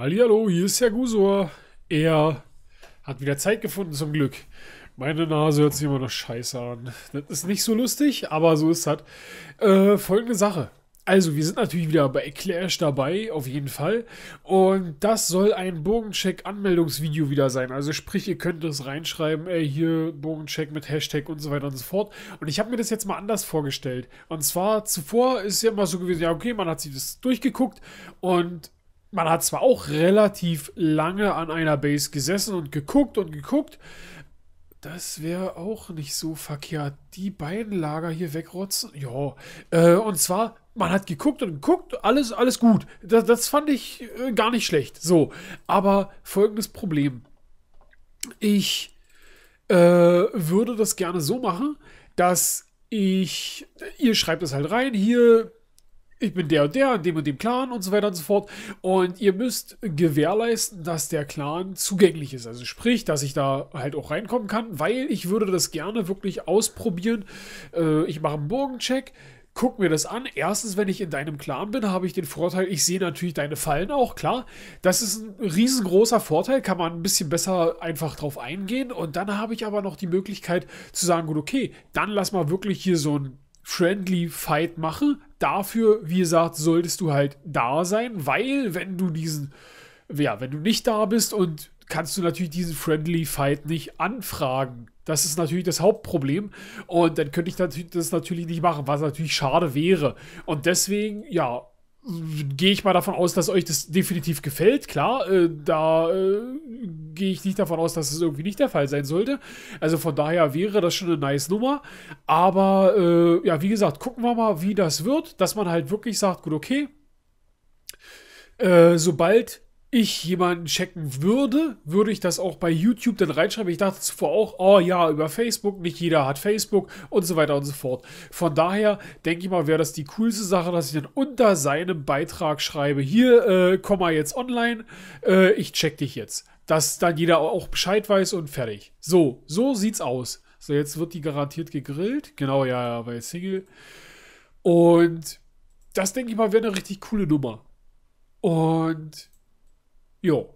Hallihallo, hier ist Herr Gusor. Er hat wieder Zeit gefunden, zum Glück. Meine Nase hört sich immer noch scheiße an. Das ist nicht so lustig, aber so ist das. Äh, folgende Sache. Also, wir sind natürlich wieder bei Clash dabei, auf jeden Fall. Und das soll ein Bogencheck-Anmeldungsvideo wieder sein. Also, sprich, ihr könnt es reinschreiben, ey, hier Bogencheck mit Hashtag und so weiter und so fort. Und ich habe mir das jetzt mal anders vorgestellt. Und zwar, zuvor ist ja immer so gewesen, ja, okay, man hat sich das durchgeguckt und man hat zwar auch relativ lange an einer Base gesessen und geguckt und geguckt. Das wäre auch nicht so verkehrt. Die beiden Lager hier wegrotzen. Ja. Äh, und zwar, man hat geguckt und geguckt, alles, alles gut. Das, das fand ich äh, gar nicht schlecht. So. Aber folgendes Problem. Ich äh, würde das gerne so machen, dass ich. Ihr schreibt es halt rein. Hier, ich bin der und der und dem und dem Clan und so weiter und so fort. Und ihr müsst gewährleisten, dass der Clan zugänglich ist. Also sprich, dass ich da halt auch reinkommen kann, weil ich würde das gerne wirklich ausprobieren. Äh, ich mache einen Burgencheck. Guck mir das an. Erstens, wenn ich in deinem Clan bin, habe ich den Vorteil, ich sehe natürlich deine Fallen auch, klar. Das ist ein riesengroßer Vorteil, kann man ein bisschen besser einfach drauf eingehen. Und dann habe ich aber noch die Möglichkeit zu sagen, gut, okay, dann lass mal wirklich hier so ein friendly Fight machen. Dafür, wie gesagt, solltest du halt da sein, weil wenn du diesen, ja, wenn du nicht da bist und kannst du natürlich diesen friendly Fight nicht anfragen. Das ist natürlich das Hauptproblem und dann könnte ich das natürlich nicht machen, was natürlich schade wäre. Und deswegen, ja, gehe ich mal davon aus, dass euch das definitiv gefällt. Klar, äh, da äh, gehe ich nicht davon aus, dass es das irgendwie nicht der Fall sein sollte. Also von daher wäre das schon eine nice Nummer. Aber äh, ja, wie gesagt, gucken wir mal, wie das wird, dass man halt wirklich sagt, gut, okay, äh, sobald ich jemanden checken würde, würde ich das auch bei YouTube dann reinschreiben. Ich dachte zuvor auch, oh ja, über Facebook, nicht jeder hat Facebook und so weiter und so fort. Von daher denke ich mal, wäre das die coolste Sache, dass ich dann unter seinem Beitrag schreibe, hier, äh, komm mal jetzt online, äh, ich check dich jetzt. Dass dann jeder auch Bescheid weiß und fertig. So, so sieht's aus. So, jetzt wird die garantiert gegrillt. Genau, ja, ja, weil Single. Und das denke ich mal, wäre eine richtig coole Nummer. Und Jo.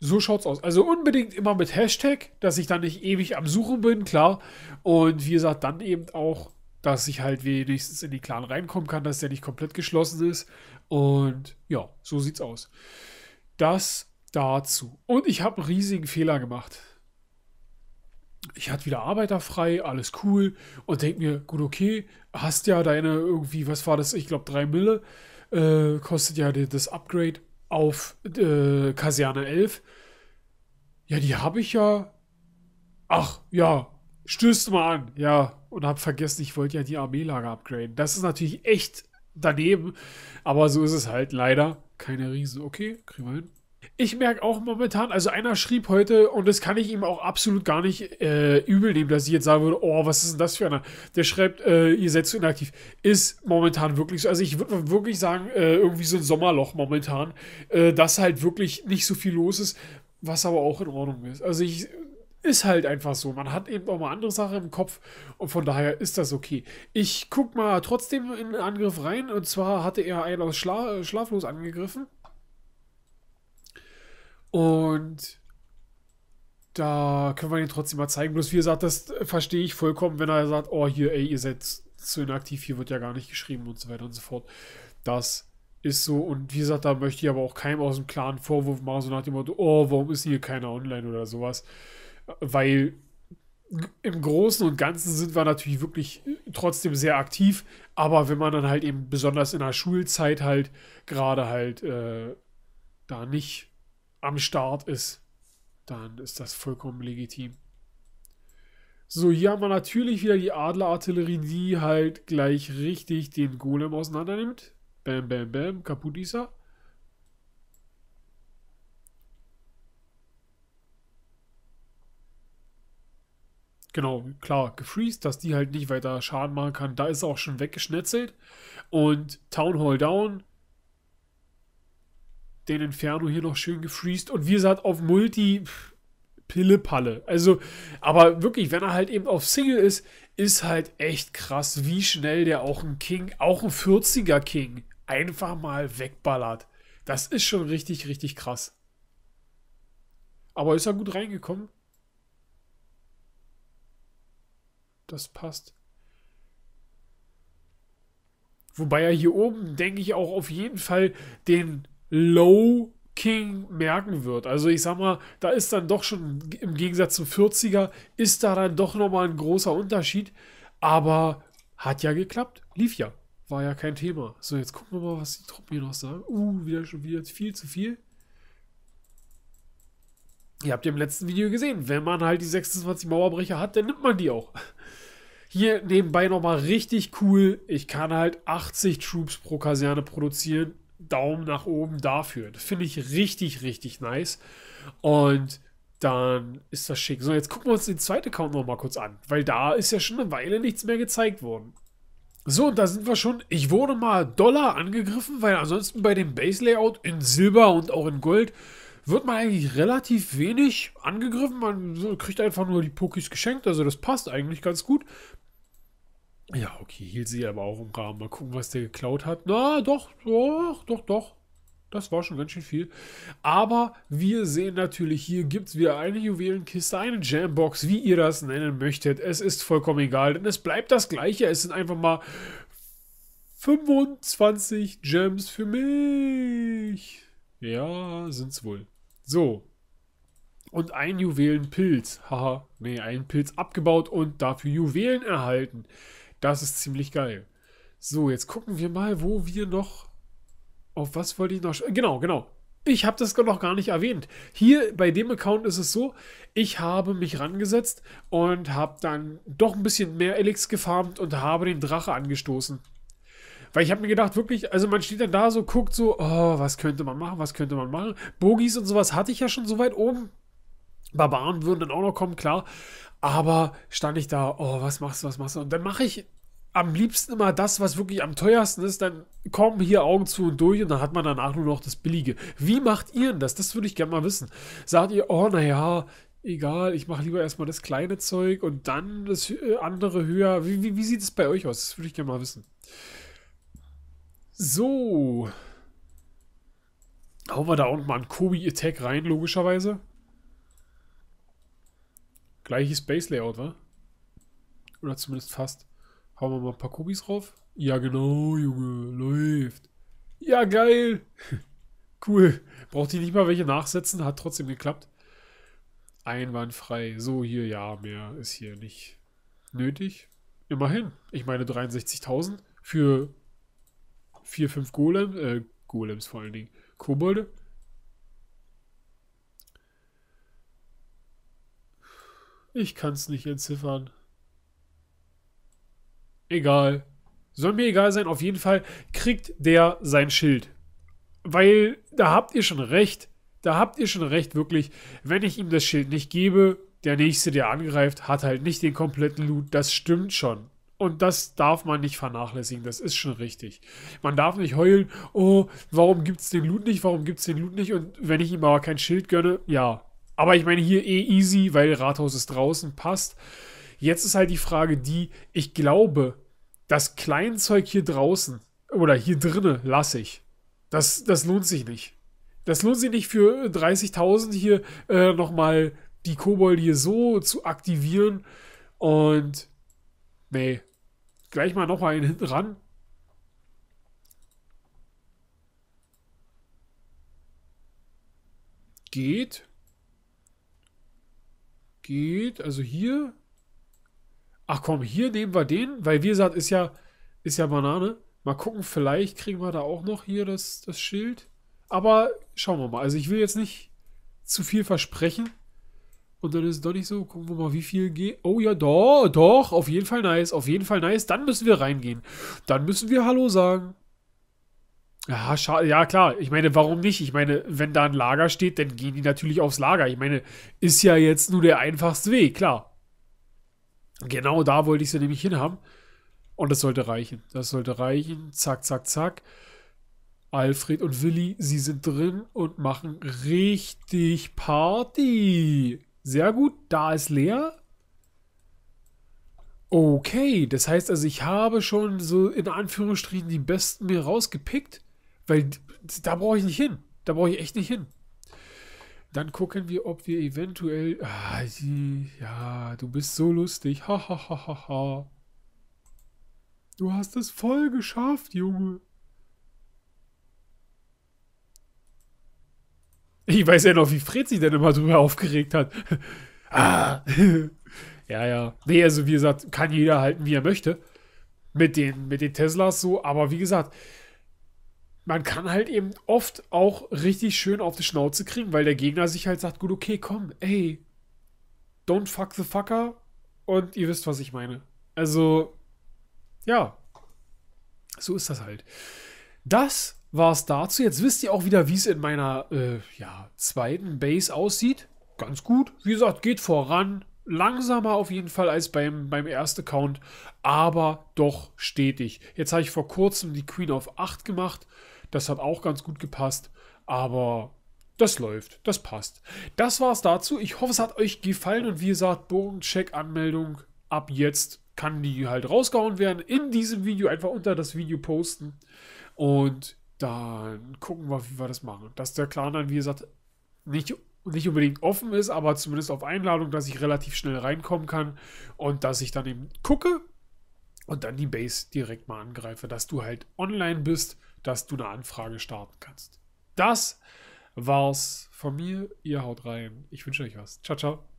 So schaut's aus. Also unbedingt immer mit Hashtag, dass ich dann nicht ewig am Suchen bin, klar. Und wie gesagt, dann eben auch, dass ich halt wenigstens in die Clan reinkommen kann, dass der nicht komplett geschlossen ist. Und ja, so sieht's aus. Das dazu. Und ich habe einen riesigen Fehler gemacht. Ich hatte wieder Arbeiter frei, alles cool. Und denke mir, gut, okay, hast ja deine irgendwie, was war das? Ich glaube, 3 Mille äh, kostet ja das Upgrade auf äh, Kaserne 11. Ja, die habe ich ja. Ach, ja, stößt mal an. Ja, und habe vergessen, ich wollte ja die Armeelager upgraden. Das ist natürlich echt daneben, aber so ist es halt leider. Keine Riesen. Okay, kriegen wir hin. Ich merke auch momentan, also einer schrieb heute, und das kann ich ihm auch absolut gar nicht äh, übel nehmen, dass ich jetzt sagen würde, oh, was ist denn das für einer? Der schreibt, äh, ihr seid zu inaktiv. Ist momentan wirklich so. Also ich würde wirklich sagen, äh, irgendwie so ein Sommerloch momentan, äh, dass halt wirklich nicht so viel los ist, was aber auch in Ordnung ist. Also ich ist halt einfach so. Man hat eben auch mal andere Sachen im Kopf und von daher ist das okay. Ich guck mal trotzdem in den Angriff rein und zwar hatte er einen aus Schla äh, schlaflos angegriffen. Und da können wir ihn trotzdem mal zeigen. Bloß wie gesagt, das verstehe ich vollkommen, wenn er sagt, oh hier, ey, ihr seid zu inaktiv, hier wird ja gar nicht geschrieben und so weiter und so fort. Das ist so. Und wie gesagt, da möchte ich aber auch keinem aus dem klaren Vorwurf machen, so nach dem Motto, oh, warum ist hier keiner online oder sowas. Weil im Großen und Ganzen sind wir natürlich wirklich trotzdem sehr aktiv, aber wenn man dann halt eben besonders in der Schulzeit halt gerade halt äh, da nicht am Start ist, dann ist das vollkommen legitim. So, hier haben wir natürlich wieder die Adlerartillerie, die halt gleich richtig den Golem auseinander nimmt. Bam, bam, bam, kaputt ist er. Genau, klar, gefreezed, dass die halt nicht weiter Schaden machen kann. Da ist er auch schon weggeschnetzelt. Und Town Hall down, den Inferno hier noch schön gefriest. Und wie gesagt, auf Multi. Pff, Pille-Palle. Also, aber wirklich, wenn er halt eben auf Single ist, ist halt echt krass, wie schnell der auch ein King, auch ein 40er King, einfach mal wegballert. Das ist schon richtig, richtig krass. Aber ist er gut reingekommen? Das passt. Wobei er hier oben, denke ich, auch auf jeden Fall den Low King merken wird. Also ich sag mal, da ist dann doch schon im Gegensatz zum 40er, ist da dann doch nochmal ein großer Unterschied. Aber hat ja geklappt, lief ja. War ja kein Thema. So, jetzt gucken wir mal, was die Truppen hier noch sagen. Uh, wieder schon wieder viel zu viel. Ihr habt ja im letzten Video gesehen, wenn man halt die 26 Mauerbrecher hat, dann nimmt man die auch. Hier nebenbei nochmal richtig cool. Ich kann halt 80 Troops pro Kaserne produzieren Daumen nach oben dafür. Das finde ich richtig, richtig nice. Und dann ist das schick. So, jetzt gucken wir uns den zweiten Account nochmal kurz an, weil da ist ja schon eine Weile nichts mehr gezeigt worden. So, und da sind wir schon. Ich wurde mal Dollar angegriffen, weil ansonsten bei dem Base-Layout in Silber und auch in Gold wird man eigentlich relativ wenig angegriffen. Man kriegt einfach nur die Pokis geschenkt, also das passt eigentlich ganz gut. Ja, okay, hielt sie aber auch im Rahmen. Mal gucken, was der geklaut hat. Na, doch, doch, doch, doch. Das war schon ganz schön viel. Aber wir sehen natürlich, hier gibt es wieder eine Juwelenkiste, eine Jambox, wie ihr das nennen möchtet. Es ist vollkommen egal, denn es bleibt das gleiche. Es sind einfach mal 25 Gems für mich. Ja, sind es wohl. So. Und ein Juwelenpilz. Haha, nee, ein Pilz abgebaut und dafür Juwelen erhalten. Das ist ziemlich geil. So, jetzt gucken wir mal, wo wir noch... Auf was wollte ich noch... Genau, genau. Ich habe das noch gar nicht erwähnt. Hier bei dem Account ist es so, ich habe mich rangesetzt und habe dann doch ein bisschen mehr Elix gefarmt und habe den Drache angestoßen. Weil ich habe mir gedacht, wirklich, also man steht dann da so, guckt so, oh, was könnte man machen, was könnte man machen. Bogies und sowas hatte ich ja schon so weit oben. Barbaren würden dann auch noch kommen, klar. Aber stand ich da, oh, was machst du, was machst du? Und dann mache ich am liebsten immer das, was wirklich am teuersten ist. Dann kommen hier Augen zu und durch und dann hat man danach nur noch das Billige. Wie macht ihr denn das? Das würde ich gerne mal wissen. Sagt ihr, oh, naja, egal, ich mache lieber erstmal das kleine Zeug und dann das äh, andere höher. Wie, wie, wie sieht es bei euch aus? Das würde ich gerne mal wissen. So. Hauen wir da auch mal einen Kobi-Attack rein, logischerweise. Gleiches Base-Layout, wa? Oder zumindest fast. Hauen wir mal ein paar Kubis drauf. Ja, genau, Junge. Läuft. Ja, geil. cool. Braucht ich nicht mal welche nachsetzen. Hat trotzdem geklappt. Einwandfrei. So, hier, ja, mehr ist hier nicht nötig. Immerhin. Ich meine, 63.000 für 4, 5 Golem, äh, Golems vor allen Dingen. Kobolde. Ich kann's nicht entziffern. Egal. Soll mir egal sein, auf jeden Fall kriegt der sein Schild. Weil da habt ihr schon recht. Da habt ihr schon recht, wirklich. Wenn ich ihm das Schild nicht gebe, der Nächste, der angreift, hat halt nicht den kompletten Loot. Das stimmt schon. Und das darf man nicht vernachlässigen, das ist schon richtig. Man darf nicht heulen, oh, warum gibt's den Loot nicht, warum gibt's den Loot nicht? Und wenn ich ihm aber kein Schild gönne, ja, aber ich meine, hier eh easy, weil Rathaus ist draußen, passt. Jetzt ist halt die Frage die, ich glaube, das Kleinzeug hier draußen oder hier drinnen lasse ich. Das, das lohnt sich nicht. Das lohnt sich nicht für 30.000 hier äh, nochmal die Kobold hier so zu aktivieren. Und nee, gleich mal nochmal einen hinten ran. Geht geht, also hier. Ach komm, hier nehmen wir den, weil wie gesagt, ist ja, ist ja Banane. Mal gucken, vielleicht kriegen wir da auch noch hier das, das Schild. Aber schauen wir mal. Also ich will jetzt nicht zu viel versprechen. Und dann ist es doch nicht so. Gucken wir mal, wie viel geht. Oh ja, doch, doch. Auf jeden Fall nice. Auf jeden Fall nice. Dann müssen wir reingehen. Dann müssen wir Hallo sagen. Ja, schade. Ja, klar. Ich meine, warum nicht? Ich meine, wenn da ein Lager steht, dann gehen die natürlich aufs Lager. Ich meine, ist ja jetzt nur der einfachste Weg, klar. Genau da wollte ich sie nämlich hinhaben. Und das sollte reichen. Das sollte reichen. Zack, zack, zack. Alfred und Willi, sie sind drin und machen richtig Party. Sehr gut. Da ist leer. Okay, das heißt also, ich habe schon so in Anführungsstrichen die Besten mir rausgepickt. Weil da brauche ich nicht hin. Da brauche ich echt nicht hin. Dann gucken wir, ob wir eventuell. Ah, ja, du bist so lustig. Ha, ha, ha, ha, ha. Du hast es voll geschafft, Junge. Ich weiß ja noch, wie Fred sich denn immer drüber aufgeregt hat. ah. ja, ja. Nee, also wie gesagt, kann jeder halten, wie er möchte. Mit den, mit den Teslas so. Aber wie gesagt, man kann halt eben oft auch richtig schön auf die Schnauze kriegen, weil der Gegner sich halt sagt, gut, okay, komm, ey, don't fuck the fucker. Und ihr wisst, was ich meine. Also, ja, so ist das halt. Das war's dazu. Jetzt wisst ihr auch wieder, wie es in meiner äh, ja, zweiten Base aussieht. Ganz gut. Wie gesagt, geht voran. Langsamer auf jeden Fall als beim, beim ersten Count. aber doch stetig. Jetzt habe ich vor kurzem die Queen auf 8 gemacht das hat auch ganz gut gepasst. Aber das läuft, das passt. Das war's dazu. Ich hoffe, es hat euch gefallen und wie gesagt, Bogencheck-Anmeldung ab jetzt kann die halt rausgehauen werden. In diesem Video einfach unter das Video posten und dann gucken wir, wie wir das machen. Dass der Clan dann, wie gesagt, nicht, nicht unbedingt offen ist, aber zumindest auf Einladung, dass ich relativ schnell reinkommen kann und dass ich dann eben gucke und dann die Base direkt mal angreife, dass du halt online bist dass du eine Anfrage starten kannst. Das war's von mir. Ihr haut rein. Ich wünsche euch was. Ciao, ciao.